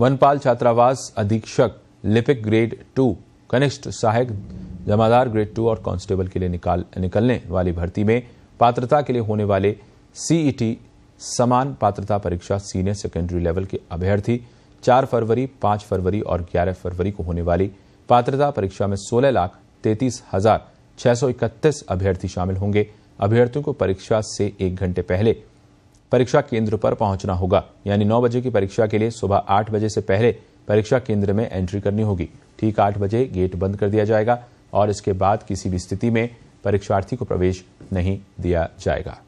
वनपाल छात्रावास अधीक्षक लिपिक ग्रेड टू कनिष्ठ सहायक जमादार ग्रेड टू और कांस्टेबल के लिए निकाल निकलने वाली भर्ती में पात्रता के लिए होने वाले सीईटी e समान पात्रता परीक्षा सीनियर सेकेंडरी लेवल के अभ्यर्थी चार फरवरी पांच फरवरी और ग्यारह फरवरी को होने वाली पात्रता परीक्षा में सोलह लाख तैतीस हजार छह सौ इकतीस अभ्यर्थी शामिल होंगे अभ्यर्थियों को परीक्षा से एक घंटे पहले परीक्षा केंद्र पर पहुंचना होगा यानी नौ बजे की परीक्षा के लिए सुबह आठ बजे से पहले परीक्षा केंद्र में एंट्री करनी होगी ठीक आठ बजे गेट बंद कर दिया जाएगा और इसके बाद किसी भी स्थिति में परीक्षार्थी को प्रवेश नहीं दिया जाएगा